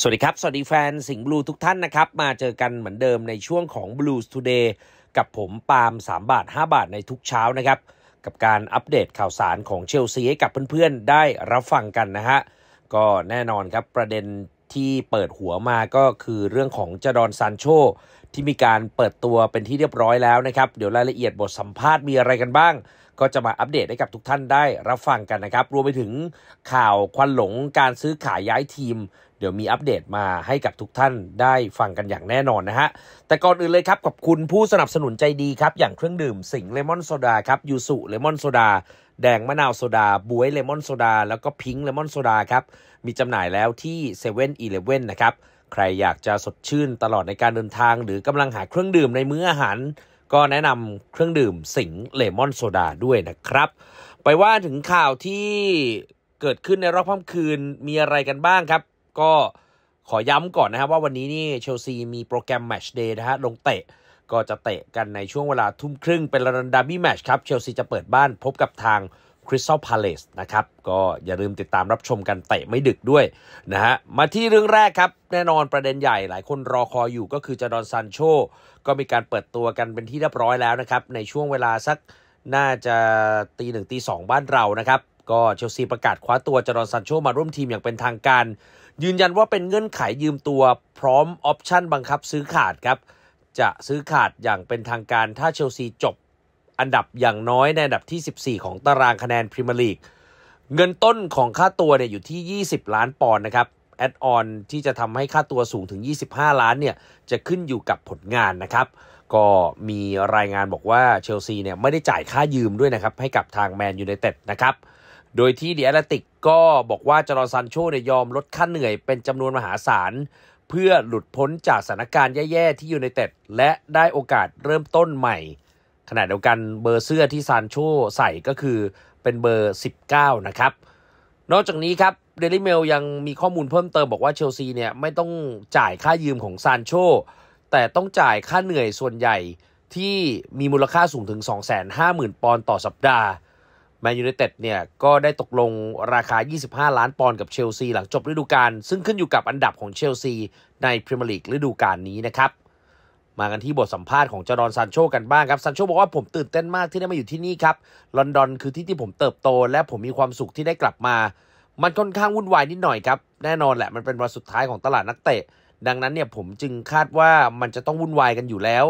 สวัสดีครับ สวัสดีแฟน สิงห์บลูทุกท่านนะครับ มาเจอกันเหมือนเดิมในช่วงของ Blues Today กับผมปาล์ม3 บาท 5 บาทในทุกเช้านะครับ กับการอัปเดตข่าวสารของเชลซีให้กับเพื่อนๆ ได้รับฟังกันนะฮะก็แน่นอนครับประเด็นที่เปิดหัวมาก็คือเรื่องของจดอนซานโชที่มีการเปิดตัวเป็นที่เรียบร้อยแล้วนะครับเดี๋ยวรายละเอียดบทสัมภาษณ์มีอะไรกันบ้าง ก็จะมาอัปเดตให้กับทุกท่านได้รับฟังกันนะครับรวมไปถึงข่าวควันหลงการซื้อขายย้ายทีมเดี๋ยวมีอัปเดตมาให้กับทุกท่านได้ฟังกันอย่างแน่นอนนะฮะ แต่ก่อนอื่นเลยครับขอบคุณผู้สนับสนุนใจดีครับ อย่างเครื่องดื่มสิงเลมอนโซดาครับยูสุเลมอนโซดา แดงมะนาวโซดาบวยเลมอนโซดา แล้วก็พิง์เลมอนโซดาครับ มีจำหน่ายแล้วที่7ซเว่นอีเเลว่นะครับ ใครอยากจะสดชื่นตลอดในการเดินทาง หรือกำลังหาเครื่องดื่มในมื้ออาหาร ก็แนะนำเครื่องดื่มสิงเลมอนโซดาด้วยนะครับ ไปว่าถึงข่าวที่เกิดขึ้นในรอบค่ำคืนมีอะไรกันบ้างครับก็ขอย้ำก่อนนะครับว่าวันนี้นี่เชลซีมีโปรแกรมแมชเดย์นะฮะลงเตะ ก็จะเตะกันในช่วงเวลาทุ่มครึ่งเป็นลอนดอนดาบี้แมชครับ เชลซีจะเปิดบ้านพบกับทางคริสตัลพาเลสนะครับก็อย่าลืมติดตามรับชมกันเตะไม่ดึกด้วยนะฮะมาที่เรื่องแรกครับ แน่นอนประเด็นใหญ่หลายคนรอคอยอยู่ก็คือจอร์ดอนซันโชก็มีการเปิดตัวกันเป็นที่เรียบร้อยแล้วนะครับในช่วงเวลาสักน่าจะตีหนึ่งตีสองบ้านเรานะครับก็เชลซีประกาศคว้าตัวจอร์ดอนซันโชมาร่วมทีมอย่างเป็นทางการยืนยันว่าเป็นเงื่อนไขยืมตัวพร้อม ออปชันบังคับซื้อขาดครับจะซื้อขาดอย่างเป็นทางการถ้าเชลซีจบอันดับอย่างน้อยในอันดับที่ 14 ของตารางคะแนนพรีเมียร์ลีกเงินต้นของค่าตัวเนี่ยอยู่ที่ 20 ล้านปอนด์นะครับแอดออนที่จะทำให้ค่าตัวสูงถึง 25 ล้านเนี่ยจะขึ้นอยู่กับผลงานนะครับ ก็มีรายงานบอกว่าเชลซีเนี่ยไม่ได้จ่ายค่ายืมด้วยนะครับให้กับทางแมนยูไนเต็ดนะครับโดยที่เดียร์ติกก็บอกว่าจอร์ซันโชเนี่ยยอมลดค่าเหนื่อยเป็นจำนวนมหาศาล เพื่อหลุดพ้นจากสถานการณ์แย่ ๆ ที่อยู่ในเต็ดและได้โอกาสเริ่มต้นใหม่ขณะเดียวกันเบอร์เสื้อที่ซานโชใส่ก็คือเป็นเบอร์ 19 นะครับ นอกจากนี้ครับเดลิเมลยังมีข้อมูลเพิ่มเติมบอกว่าเชลซีเนี่ยไม่ต้องจ่ายค่ายืมของซานโชแต่ต้องจ่ายค่าเหนื่อยส่วนใหญ่ที่มีมูลค่าสูงถึง 250,000 ปอนด์ต่อสัปดาห์แมนยูไนเต็ดเนี่ย ก็ได้ตกลงราคา 25 ล้านปอนด์กับเชลซีหลังจบฤดูกาลซึ่งขึ้นอยู่กับอันดับของเชลซีในพรีเมียร์ลีกฤดูกาลนี้นะครับ มากันที่บทสัมภาษณ์ของจอร์ดอนซานโชกันบ้างครับซานโชบอกว่าผมตื่นเต้นมากที่ได้มาอยู่ที่นี่ครับลอนดอน คือที่ที่ผมเติบโต และผมมีความสุขที่ได้กลับมา มันค่อนข้างวุ่นวายนิดหน่อยครับแน่นอนแหละมันเป็นวันสุดท้ายของตลาดนักเตะ ดังนั้นเนี่ยผมจึงคาดว่ามันจะต้องวุ่นวายกันอยู่แล้ว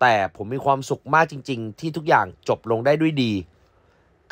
แต่ผมมีความสุขมากจริง ๆ ที่ทุกอย่างจบลงได้ด้วยดี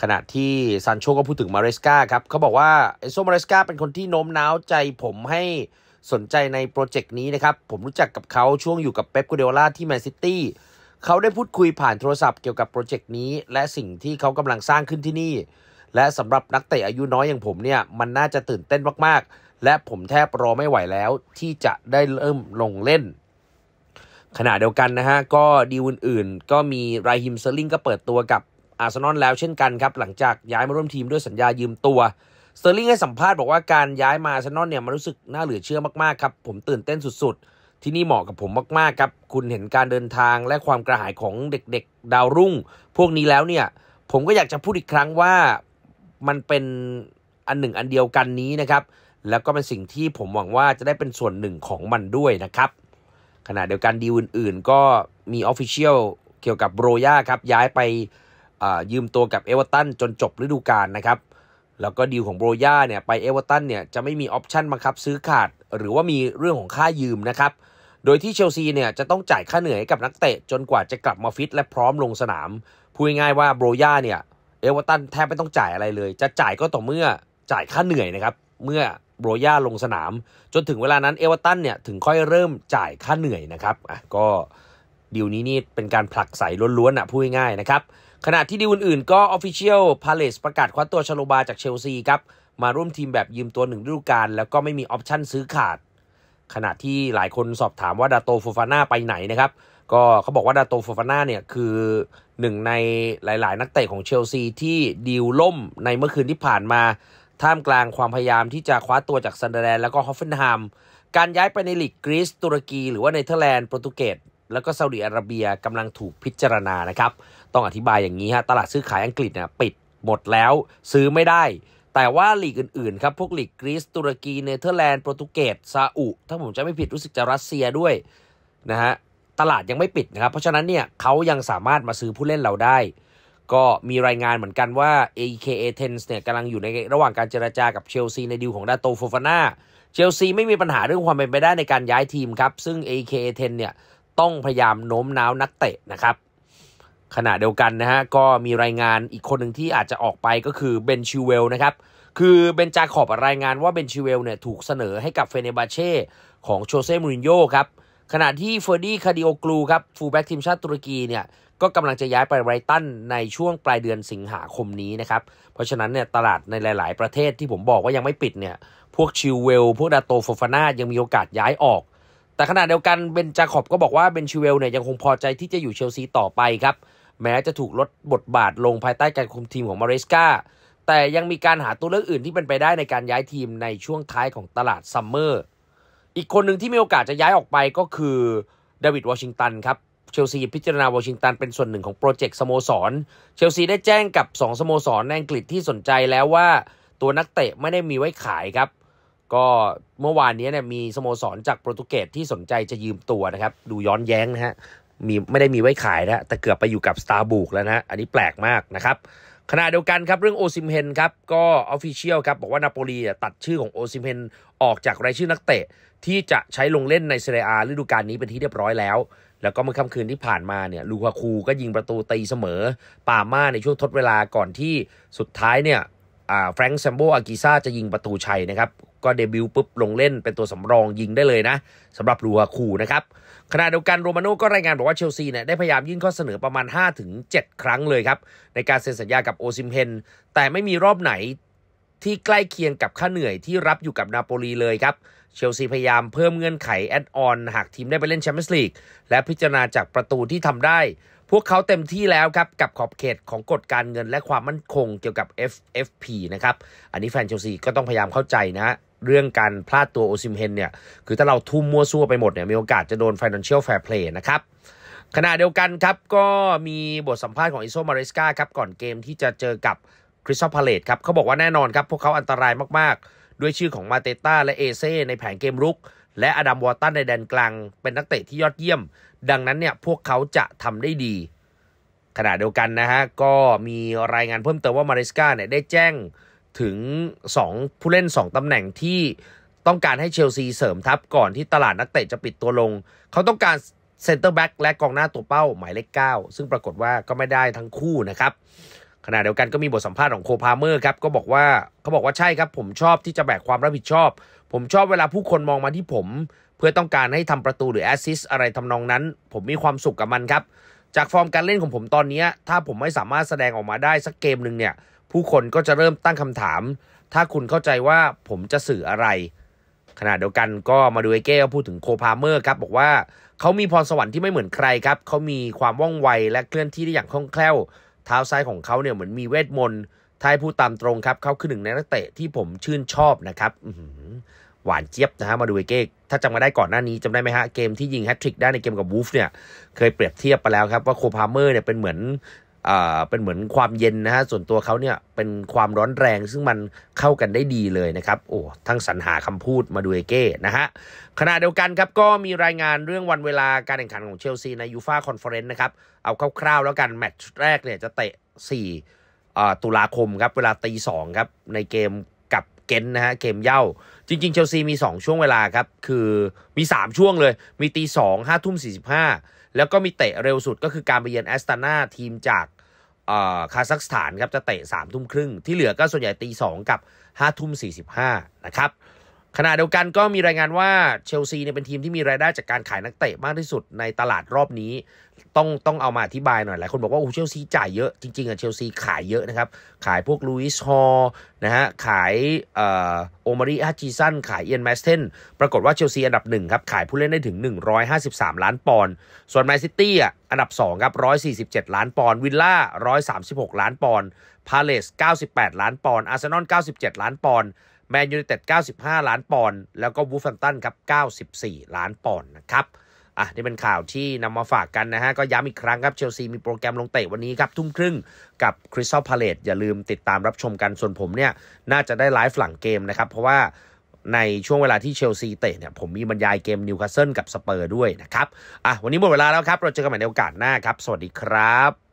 ขณะที่ซันโชก็พูดถึงมาเรสกาครับเขาบอกว่าเอโซมาเรสกาเป็นคนที่โน้มน้าวใจผมให้สนใจในโปรเจกต์นี้นะครับ ผมรู้จักกับเขาช่วงอยู่กับเป๊ปกูเดล่าที่แมนซิตี้เขาได้พูดคุยผ่านโทรศัพท์เกี่ยวกับโปรเจกต์นี้ และสิ่งที่เขากำลังสร้างขึ้นที่นี่ และสำหรับนักเตะอายุน้อยอย่างผมเนี่ย มันน่าจะตื่นเต้นมากๆ และผมแทบรอไม่ไหวแล้ว ที่จะได้เริ่มลงเล่น ขณะเดียวกันนะฮะก็ดีอื่น ๆ ก็มีไรฮิมเซอร์ลิงก็เปิดตัวกับอาร์เซนอลแล้วเช่นกันครับ หลังจากย้ายมาร่วมทีมด้วยสัญญายืมตัวสเตอร์ลิงให้สัมภาษณ์บอกว่าการย้ายมาอาร์เซนอลเนี่ยมันรู้สึกน่าเหลือเชื่อมากๆครับ ผมตื่นเต้นสุด ๆ ที่นี่เหมาะกับผมมากๆครับ คุณเห็นการเดินทางและความกระหายของเด็กๆ ดาวรุ่ง พวกนี้แล้วเนี่ย ผมก็อยากจะพูดอีกครั้งว่ามันเป็นอันหนึ่งอันเดียวกันนี้นะครับแล้วก็เป็นสิ่งที่ผมหวังว่าจะได้เป็นส่วนหนึ่งของมันด้วยนะครับขณะเดียวกันดีอื่นๆ ก็มีออฟฟิเชียลเกี่ยวกับโรย่าครับย้ายไปยืมตัวกับเอเวอร์ตันจนจบฤดูกาลนะครับ แล้วก็ดีลของโบรย่าเนี่ยไปเอเวอร์ตันเนี่ยจะไม่มีออปชันบังคับซื้อขาดหรือว่ามีเรื่องของค่ายืมนะครับ โดยที่เชลซีเนี่ยจะต้องจ่ายค่าเหนื่อยกับนักเตะจนกว่าจะกลับมาฟิตและพร้อมลงสนาม พูดง่ายว่าโบรย่าเนี่ย เอเวอร์ตันแทบไม่ต้องจ่ายอะไรเลย จะจ่ายก็ต่อเมื่อจ่ายค่าเหนื่อยนะครับเมื่อโบรย่าลงสนาม จนถึงเวลานั้นเอเวอร์ตันเนี่ยถึงค่อยเริ่มจ่ายค่าเหนื่อยนะครับอ่ะก็ดีลนี้นี่เป็นการผลักใสล้วนๆอ่ะพูดง่ายนะครับขณะที่ดีลอื่นๆ ก็ Official Palace ประกาศคว้าตัวชโลบาจากเชลซีครับ มาร่วมทีมแบบยืมตัวหนึ่งฤดูกาลแล้วก็ไม่มีออปชันซื้อขาด ขณะที่หลายคนสอบถามว่าดาโตฟูฟาน่าไปไหนนะครับก็เขาบอกว่าดาโตฟูฟาน่าเนี่ยคือ หนึ่งในหลายๆนักเตะของเชลซี ที่ดีลล่มในเมื่อคืนที่ผ่านมา ท่ามกลางความพยายามที่จะคว้าตัวจากซันเดอร์แลนด์แล้วก็ฮอฟเฟนไฮม์การย้ายไปในลีกกรีซตุรกีหรือว่าเนเธอร์แลนด์โปรตุเกสแล้วก็ซาอุดิอาระเบียกำลังถูกพิจารณานะครับ ต้องอธิบายอย่างนี้ฮะตลาดซื้อขายอังกฤษเนี่ยปิดหมดแล้ว ซื้อไม่ได้ แต่ว่าหลีกอื่นๆครับ พวกหลีกกรีซตุรกี เนเธอร์แลนด์โปรตุเกสซาอุ ถ้าผมจะไม่ผิดรู้สึกจะรัสเซียด้วยนะฮะตลาดยังไม่ปิดนะครับเพราะฉะนั้นเนี่ยเขายังสามารถมาซื้อผู้เล่นเราได้ ก็มีรายงานเหมือนกันว่า a k a t e n s เนี่ยกำลังอยู่ในระหว่างการเจราจากับเชลซีในดิวของดาโตโฟฟาน่าเชลซีไม่มีปัญหาเรื่องความเป็นไปได้ในการย้ายทีมครับ ซึ่ง a k a t e n s เนี่ยต้องพยายามโน้มน้าวนักเตะนะครับขณะเดียวกันนะฮะก็มีรายงานอีกคนหนึ่งที่อาจจะออกไปก็คือเบนชิเวลนะครับคือเบนจาขอบรายงานว่าเบนชิเวลเนี่ยถูกเสนอให้กับเฟเนบาเช่ของโชเซ่ มูรินโญ่ครับขณะที่เฟอร์ดี้คาดิโอกลูครับฟูลแบ็กทีมชาติตุรกีเนี่ยก็กำลังจะย้ายไปไบรตันในช่วงปลายเดือนสิงหาคมนี้นะครับเพราะฉะนั้นเนี่ยตลาดในหลาย ๆประเทศที่ผมบอกว่ายังไม่ปิดเนี่ยพวกชิวเวลพวกดาโตฟฟฟาน่ายังมีโอกาสย้ายออกแต่ขณะเดียวกันเบนจาขอบก็บอกว่าเบนชิเวลเนี่ยยังคงพอใจที่จะอยู่เชลซีต่อไปครับ แม้จะถูกลดบทบาทลงภายใต้การคุมทีมของมาริสกาแต่ยังมีการหาตัวเลือกอื่นที่เป็นไปได้ในการย้ายทีมในช่วงท้ายของตลาดซัมเมอร์อีกคนหนึ่งที่มีโอกาสจะย้ายออกไปก็คือเดวิดวอชิงตันครับเชลซีพิจารณาวอชิงตันเป็นส่วนหนึ่งของโปรเจกต์สโมสรเชลซีได้แจ้งกับ2สโมสรในอังกฤษที่สนใจแล้วว่า ตัวนักเตะไม่ได้มีไว้ขายครับก็เมื่อวานนี้เนี่ยมีสโมสรจากโปรตุเกสที่สนใจจะยืมตัวนะครับ ดูย้อนแย้งนะฮะมีไม่ได้มีไว้ขายนะแต่เกือบไปอยู่กับสตาร์บุกแล้วนะอันนี้แปลกมากนะครับ ขณะเดียวกันครับเรื่องโอซิมเฮนครับ ก็ออฟฟิเชียลครับบอกว่านาโปลีตัดชื่อของโอซิมเฮนออกจากรายชื่อนักเตะ ที่จะใช้ลงเล่นในเซเรียอาฤดูกาลนี้เป็นที่เรียบร้อยแล้ว แล้วก็เมื่อค่ำคืนที่ผ่านมาเนี่ยลูคาคูก็ยิงประตูตีเสมอปาม่าในช่วงทดเวลาก่อนที่สุดท้ายเนี่ยแฟรงค์แซมโบอากิซ่าจะยิงประตูชัยนะครับก็เดบิวต์ปุ๊บลงเล่นเป็นตัวสำรองยิงได้เลยนะสำหรับลูฮาคูนะครับขณะเดียวกันโรมาโน่ก็รายงานบอกว่าเชลซีเนี่ยได้พยายามยื่นข้อเสนอประมาณ 5-7 ครั้งเลยครับ ในการเซ็นสัญญากับโอซิมเฮนแต่ไม่มีรอบไหนที่ใกล้เคียงกับค่าเหนื่อยที่รับอยู่กับนาโปลีเลยครับเชลซีพยายามเพิ่มเงื่อนไข แอดออนหากทีมได้ไปเล่นแชมเปี้ยนส์ลีกและพิจารณาจากประตูที่ทำได้พวกเขาเต็มที่แล้วครับกับขอบเขตของกฎการเงินและความมั่นคงเกี่ยวกับ FFP นะครับอันนี้แฟนเชลซีก็ต้องพยายามเข้าใจนะ เรื่องการพลาดตัวโอซิมเฮนเนี่ยคือถ้าเราทุ่มมั่วซั่วไปหมดเนี่ยมีโอกาสจะโดน Financial Fair Play นะครับขณะเดียวกันครับก็มีบทสัมภาษณ์ของอิโซมาริสกาครับก่อนเกมที่จะเจอกับคริสตัลพาเลตครับเขาบอกว่าแน่นอนครับพวกเขาอันตรายมากๆ ด้วยชื่อของมาเตต้าและเอเซในแผงเกมรุกและอดัมวอตันในแดนกลางเป็นนักเตะที่ยอดเยี่ยม ดังนั้นเนี่ยพวกเขาจะทำได้ดีขณะเดียวกันนะฮะก็มีรายงานเพิ่มเติมว่ามาริสกาเนี่ยได้แจ้งถึง 2 ผู้เล่น 2ตำแหน่งที่ต้องการให้เชลซีเสริมทัพก่อนที่ตลาดนักเตะจะปิดตัวลง เขาต้องการเซนเตอร์แบ็กและกองหน้าตัวเป้าหมายเลข9ซึ่งปรากฏว่าก็ไม่ได้ทั้งคู่นะครับขณะเดียวกันก็มีบทสัมภาษณ์ของโคพาเมอร์ครับก็บอกว่าเขาบอกว่าใช่ครับผมชอบที่จะแบกความรับผิดชอบ ผมชอบเวลาผู้คนมองมาที่ผม เพื่อต้องการให้ทำประตูหรือแอสซิสอะไรทำนองนั้น ผมมีความสุขกับมันครับ จากฟอร์มการเล่นของผมตอนนี้ ถ้าผมไม่สามารถแสดงออกมาได้สักเกมหนึ่งเนี่ยผู้คนก็จะเริ่มตั้งคำถาม ถ้าคุณเข้าใจว่าผมจะสื่ออะไรขณะเดียวกันก็มาดูไอเก้พูดถึงโคพาเมอร์ครับบอกว่าเขามีพรสวรรค์ที่ไม่เหมือนใครครับเขามีความว่องไวและเคลื่อนที่ได้อย่างคล่องแคล่วเท้าซ้ายของเขาเนี่ยเหมือนมีเวทมนต์ ท้ายผพูดตามตรงครับเขาคือหนึ่งในนักเตะที่ผมชื่นชอบนะครับหวานเจี๊ยบนะฮะ มาดูเก้ถ้าจำมาได้ก่อนหน้านี้จำได้ไหมฮะ เกมที่ยิงแฮตทริกได้ในเกมกับวูฟเนี่ยเคยเปรียบเทียบไปแล้วครับ ว่าโคพาเมอร์เนี่ยเป็นเหมือนเป็นเหมือนความเย็นนะฮะ ส่วนตัวเขาเนี่ยเป็นความร้อนแรงซึ่งมันเข้ากันได้ดีเลยนะครับ โอ้ ทั้งสรรหาคำพูดมาดูเอเก้ นะฮะ ขณะเดียวกันครับ ก็มีรายงานเรื่องวันเวลาการแข่งขันของเชลซีในยูฟาคอนเฟอเรนซ์นะครับ เอาคร่าวๆแล้วกัน แมตช์แรกเนี่ยจะเตะ 4 ตุลาคมครับ เวลาตีสองครับ ในเกมกับเกนนะฮะ เกมเย่า จริง ๆเชลซีมี 2 ช่วงเวลาครับ คือมี 3 ช่วงเลย มีตีสองห้าทุ่มสีแล้วก็มีเตะเร็วสุดก็คือการไปเยือนแอสตันนาทีมจากคาซัคสถานครับจะเตะ3ามทุ่มครึ่ง ที่เหลือก็ส่วนใหญ่ตี2กับ5้าทุ่มสีนะครับขณะเดียวกันก็มีรายงานว่าเชลซีเนี่ยเป็นทีมที่มีรายได้จากการขายนักเตะมากที่สุดในตลาดรอบนี้ต้องต้องเอามาอธิบายหน่อย หลายคนบอกว่าโอ้เชลซีจ่ายเยอะจริงๆอ่ะเชลซีขายเยอะนะครับขายพวกลูอิสฮอลนะฮะขายโอมารีฮัจิสันขายเอียนแมสเทนปรากฏว่าเชลซีอันดับหนึ่งครับขายผู้เล่นได้ถึง 153 ล้านปอนด์ส่วนแมนซิตี้อ่ะอันดับ 2 ครับ 147 ล้านปอนด์วิลล่า136 ล้านปอนด์พาเลส98 ล้านปอนด์อาร์เซนอล97 ล้านปอนด์แมนยูไนเต็ด95 ล้านปอนด์ แล้วก็วูฟแฟนตันครับ 94 ล้านปอนด์นะครับ อ่ะนี่เป็นข่าวที่นำมาฝากกันนะฮะ ก็ย้ำอีกครั้งครับเชลซีมีโปรแกรมลงเตะวันนี้ครับทุ่มครึ่งกับคริสตัลพาเลตอย่าลืมติดตามรับชมกัน ส่วนผมเนี่ยน่าจะได้ไลฟ์หลังเกมนะครับเพราะว่าในช่วงเวลาที่เชลซีเตะเนี่ยผมมีบรรยายเกมนิวคาสเซิลกับสเปอร์ด้วยนะครับ อ่ะวันนี้หมดเวลาแล้วครับเราเจอกันใหม่ในโอกาสหน้าครับ สวัสดีครับ